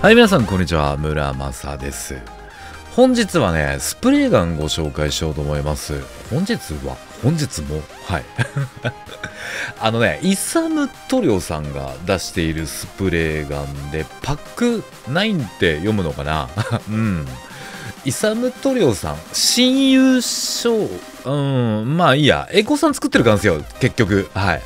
はい、皆さん、こんにちは。村正です。本日はね、スプレーガンご紹介しようと思います。本日は本日もはい。あのね、イサム・トリオさんが出しているスプレーガンで、パック9って読むのかな うん。イサム・トリオさん、親友賞うん、まあいいや。エゴさん作ってるからですよ、結局。はい。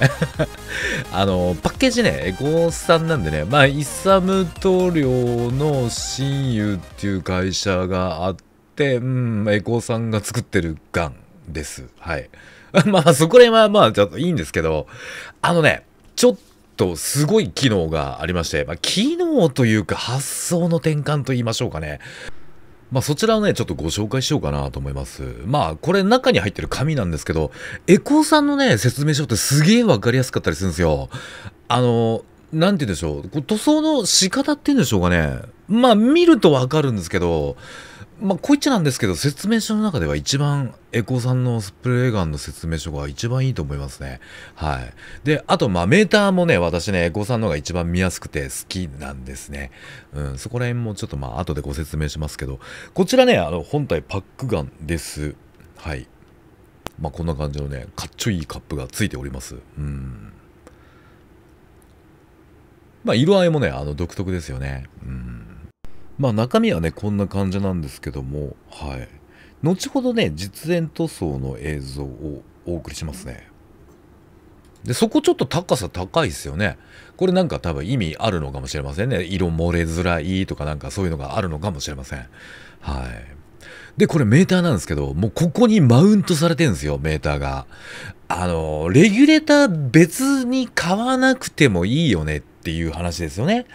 あの、パッケージね、エゴさんなんでね、まあ、イサム塗料の親友っていう会社があって、うん、エゴさんが作ってるガンです。はい。まあ、そこら辺はまあ、ちょっといいんですけど、あのね、ちょっと、とすごい機能がありまして、まあ、機能というか発想の転換と言いましょうかね。まあ、そちらをね、ちょっとご紹介しようかなと思います。まあ、これ中に入ってる紙なんですけど、エコーさんのね、説明書ってすげえわかりやすかったりするんですよ。あの、なんて言うんでしょう。塗装の仕方っていうんでしょうかね。まあ、見るとわかるんですけど、まあ、こいつなんですけど、説明書の中では一番、エコーさんのスプレーガンの説明書が一番いいと思いますね。はい。で、あと、まメーターもね、私ね、エコーさんの方が一番見やすくて好きなんですね。うん、そこら辺もちょっとまあ、後でご説明しますけど、こちらね、あの、本体パックガンです。はい。まあ、こんな感じのね、かっちょいいカップがついております。うん。まあ、色合いもね、あの、独特ですよね。うん。まあ中身はね、こんな感じなんですけども、はい。後ほどね、実演塗装の映像をお送りしますね。で、そこちょっと高さ高いですよね。これなんか多分意味あるのかもしれませんね。色漏れづらいとかなんかそういうのがあるのかもしれません。はい。で、これメーターなんですけど、もうここにマウントされてるんですよ、メーターが。あの、レギュレーター別に買わなくてもいいよねっていう話ですよね。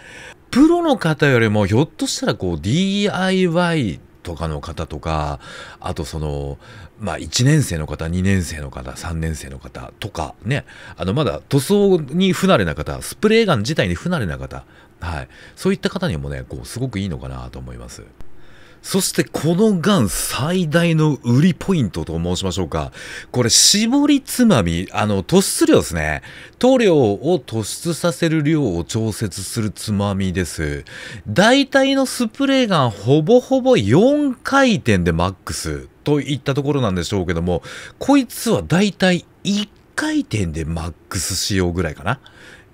プロの方よりも、ひょっとしたらこう DIY とかの方とか、あとその、まあ1年生の方、2年生の方、3年生の方とかね、あのまだ塗装に不慣れな方、スプレーガン自体に不慣れな方、はい、そういった方にもね、こうすごくいいのかなと思います。そしてこのガン最大の売りポイントと申しましょうか。これ絞りつまみ、あの突出量ですね。塗料を突出させる量を調節するつまみです。大体のスプレーガンほぼほぼ4回転でマックスといったところなんでしょうけども、こいつは大体1回転でマックス仕様ぐらいかな。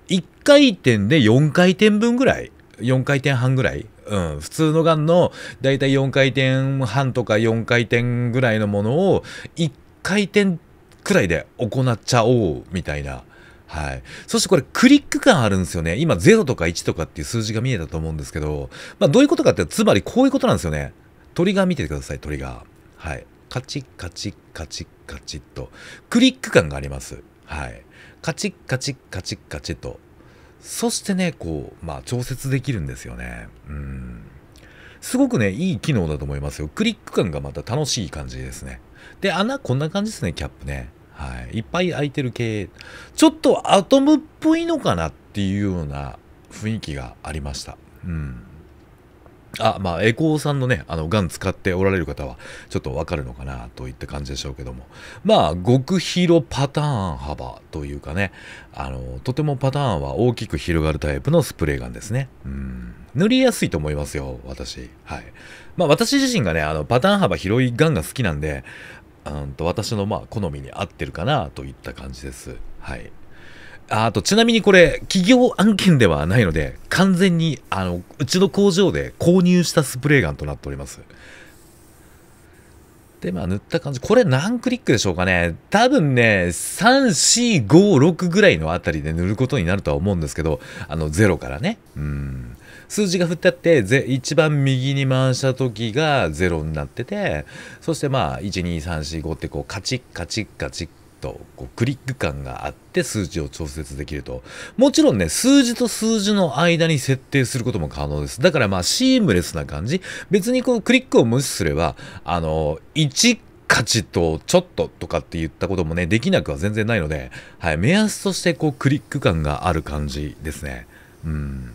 1回転で4回転分ぐらい ?4 回転半ぐらいうん、普通のガンのだいたい4回転半とか4回転ぐらいのものを1回転くらいで行っちゃおうみたいな。はい。そしてこれクリック感あるんですよね。今0とか1とかっていう数字が見えたと思うんですけど、まあどういうことかって、つまりこういうことなんですよね。トリガー見ててください、トリガー。はい。カチッカチッカチッカチッと。クリック感があります。はい。カチッカチッカチッカチッと。そしてね、こう、まあ、調節できるんですよね。うん。すごくね、いい機能だと思いますよ。クリック感がまた楽しい感じですね。で、穴こんな感じですね、キャップね。はい。いっぱい開いてる系。ちょっとアトムっぽいのかなっていうような雰囲気がありました。うん。あ、まあ、エコーさんのね、あの、ガン使っておられる方は、ちょっとわかるのかな、といった感じでしょうけども。まあ、極広パターン幅というかね、あの、とてもパターンは大きく広がるタイプのスプレーガンですね。うん。塗りやすいと思いますよ、私。はい。まあ、私自身がね、あの、パターン幅広いガンが好きなんで、うんと、私のまあ、好みに合ってるかな、といった感じです。はい。あとちなみにこれ企業案件ではないので完全にあのうちの工場で購入したスプレーガンとなっておりますでまあ塗った感じこれ何クリックでしょうかね多分ね3456ぐらいのあたりで塗ることになるとは思うんですけどあの0からねうん数字が振ってあってぜ一番右に回した時が0になっててそしてまあ12345ってこうカチッカチッカチッとこうクリック感があって数字を調節できると。もちろんね、数字と数字の間に設定することも可能です。だからまあシームレスな感じ。別にこのクリックを無視すれば、あの、1価値とちょっととかって言ったこともね、できなくは全然ないので、はい、目安としてこうクリック感がある感じですね。うん。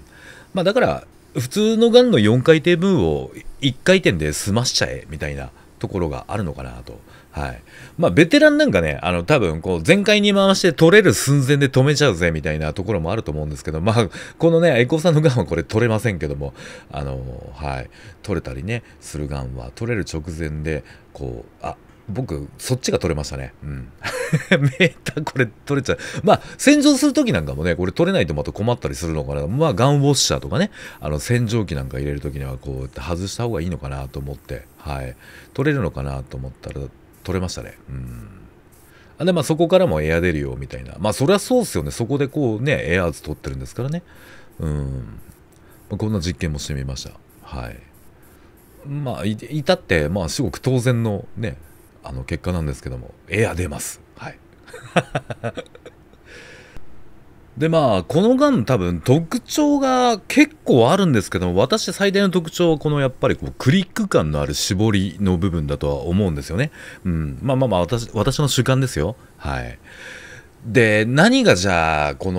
まあだから、普通のガンの4回転分を1回転で済ましちゃえみたいなところがあるのかなと。はいまあ、ベテランなんかね、あの多分こう全開に回して取れる寸前で止めちゃうぜみたいなところもあると思うんですけど、まあ、このね、エコさんのがんはこれ取れませんけども、あのはい、取れたりね、するがんは取れる直前で、こう、あ僕、そっちが取れましたね。うん。メーターこれ取れちゃう。まあ、洗浄するときなんかもね、これ取れないとまた困ったりするのかな。まあ、ガンウォッシャーとかね、あの、洗浄機なんか入れるときには、こう、外した方がいいのかなと思って、はい。取れるのかなと思ったら、取れましたね。うんあでまあ、そこからもエア出るよみたいな、まあ、そりゃそうですよね、そこでこうね、エアーズ取ってるんですからね、うん、まあ、こんな実験もしてみました。はい、まあ、たって、まあ、至極当然のね、あの結果なんですけども、エア出ます。はいでまあこのがん多分特徴が結構あるんですけども私最大の特徴はこのやっぱりこうクリック感のある絞りの部分だとは思うんですよね。うん、まあまあまあ私私の主観ですよ。はい、で何がじゃあこ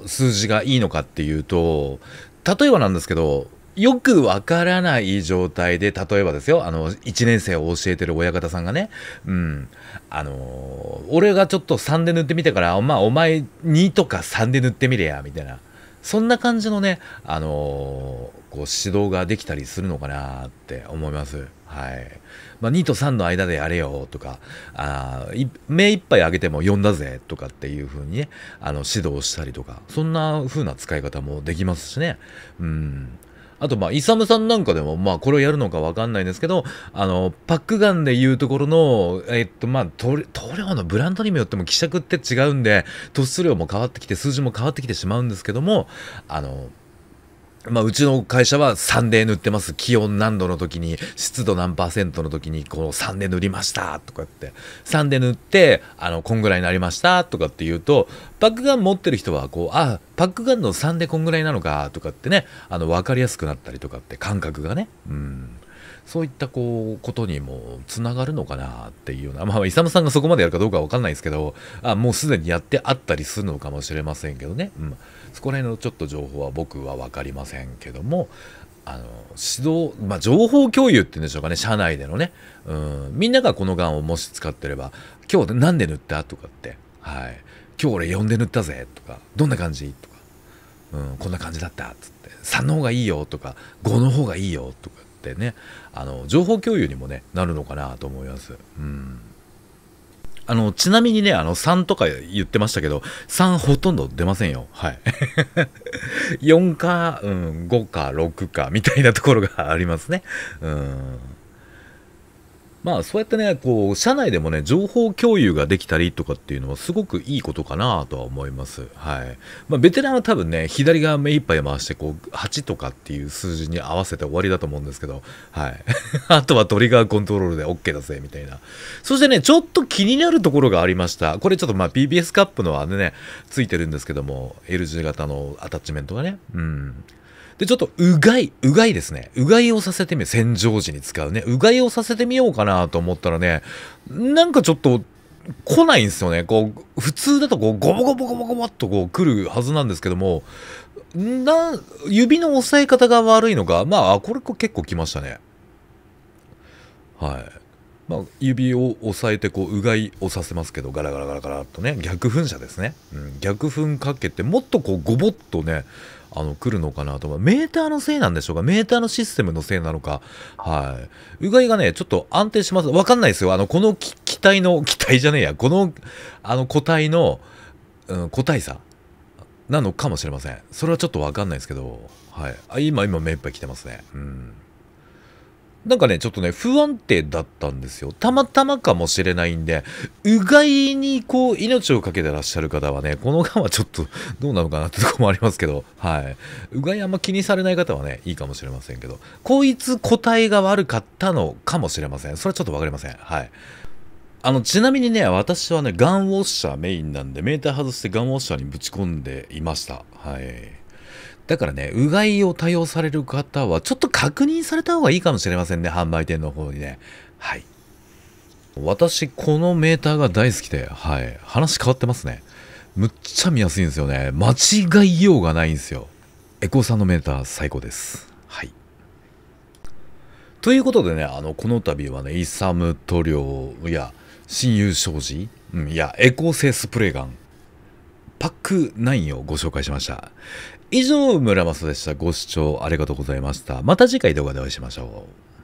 の数字がいいのかっていうと例えばなんですけどよくわからない状態で、例えばですよ、あの、1年生を教えてる親方さんがね、うん、あのー、俺がちょっと3で塗ってみたから、まあ、お前2とか3で塗ってみれや、みたいな。そんな感じのね、あのー、こう、指導ができたりするのかなって思います。はい。まあ、2と3の間でやれよとか、あ目いっぱい上げても4だぜとかっていう風にね、あの指導したりとか、そんな風な使い方もできますしね。うん。あと、まあ、イサムさんなんかでも、まあ、これをやるのかわかんないんですけど、あの、パックガンでいうところの、えっと、まあ、塗料のブランドにもよっても希釈って違うんで、突出量も変わってきて、数字も変わってきてしまうんですけども、あの、まあ、うちの会社は3で塗ってます気温何度の時に湿度何パーセントの時にこの3で塗りましたとかって3で塗ってあのこんぐらいになりましたとかって言うとパックガン持ってる人はこうあパックガンの3でこんぐらいなのかとかってねあの分かりやすくなったりとかって感覚がねうんそういったこうことにもつながるのかなっていうような、まあ、イさんがそこまでやるかどうかは分かんないですけど、あもうすでにやってあったりするのかもしれませんけどね、うん、そこら辺のちょっと情報は僕は分かりませんけども、あの指導、まあ、情報共有っていうんでしょうかね、社内でのね、うん、みんながこのがんをもし使ってれば、今日何で塗ったとかって、はい、今日俺4で塗ったぜとか、どんな感じとか、うん、こんな感じだったっつって、3の方がいいよとか、5の方がいいよとか。ってねあの情報共有にもねなるのかなと思います。うんあの、ちなみにね、あの、3とか言ってましたけど、3ほとんど出ませんよ。はい。4 か、うん、5か、6か、みたいなところがありますね。うん。まあそうやってね、こう、社内でもね、情報共有ができたりとかっていうのはすごくいいことかなとは思います。はい。まあベテランは多分ね、左側目いっぱい回して、こう、8とかっていう数字に合わせて終わりだと思うんですけど、はい。あとはトリガーコントロールで OK だぜ、みたいな。そしてね、ちょっと気になるところがありました。これちょっとまあ PBS カップのあれね、ついてるんですけども、L 字型のアタッチメントがね。うん。で、ちょっとうがい、うがいですね。うがいをさせてみる。洗浄時に使うね。うがいをさせてみようかなと思ったらね、なんかちょっと、来ないんですよね。こう、普通だとこう、ゴボゴボゴボゴボっとこう来るはずなんですけども、な、指の押さえ方が悪いのか、まあ、これ結構来ましたね。はい。まあ、指を押さえてこううがいをさせますけどガラガラガラガラっとね逆噴射ですね、うん、逆噴かけてもっとこうゴボっとねあの、来るのかなと。メーターのせいなんでしょうかメーターのシステムのせいなのか。はい。うがいがね、ちょっと安定します。わかんないですよ。あの、この機体の、機体じゃねえや。この、あの、個体の、うん、個体差なのかもしれません。それはちょっとわかんないですけど、はい。あ今、今、目いっぱい来てますね。うん。なんかね、ちょっとね、不安定だったんですよ。たまたまかもしれないんで、うがいにこう、命を懸けてらっしゃる方はね、この間はちょっとどうなのかなってとこもありますけど、はい。うがいあんま気にされない方はね、いいかもしれませんけど、こいつ個体が悪かったのかもしれません。それはちょっとわかりません。はい。あの、ちなみにね、私はね、ガンウォッシャーメインなんで、メーター外してガンウォッシャーにぶち込んでいました。はい。だからね、うがいを多用される方は、ちょっと確認された方がいいかもしれませんね、販売店の方にね。はい。私、このメーターが大好きで、はい。話変わってますね。むっちゃ見やすいんですよね。間違いようがないんですよ。エコーさんのメーター、最高です。はい。ということでね、あの、この度はね、イサム塗料や、親友障子、うん、いや、エコー製スプレーガン、パック9をご紹介しました。以上、村正でした。ご視聴ありがとうございました。また次回動画でお会いしましょう。